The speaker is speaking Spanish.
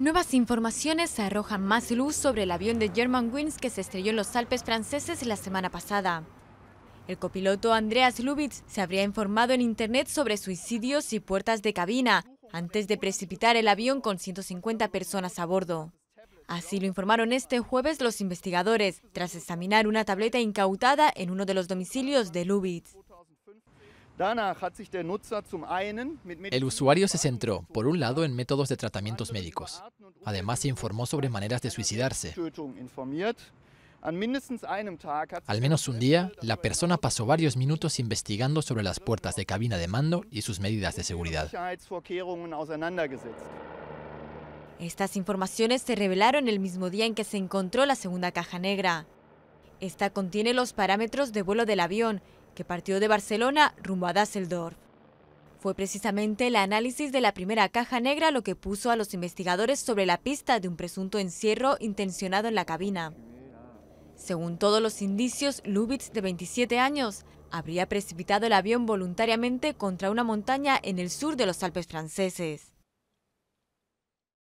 Nuevas informaciones arrojan más luz sobre el avión de Germanwings que se estrelló en los Alpes franceses la semana pasada. El copiloto Andreas Lubitz se habría informado en Internet sobre suicidios y puertas de cabina antes de precipitar el avión con 150 personas a bordo. Así lo informaron este jueves los investigadores, tras examinar una tableta incautada en uno de los domicilios de Lubitz. El usuario se centró, por un lado, en métodos de tratamientos médicos. Um Además, se informó sobre maneras de suicidarse. Al menos un día, la persona pasó varios minutos investigando sobre las puertas de cabina de mando y sus medidas de seguridad. Estas informaciones se revelaron el mismo día en que se encontró la segunda caja negra. Esta contiene los parámetros de vuelo del avión partió de Barcelona rumbo a Düsseldorf. Fue precisamente el análisis de la primera caja negra lo que puso a los investigadores sobre la pista de un presunto encierro intencionado en la cabina. Según todos los indicios, Lubitz, de 27 años, habría precipitado el avión voluntariamente contra una montaña en el sur de los Alpes franceses.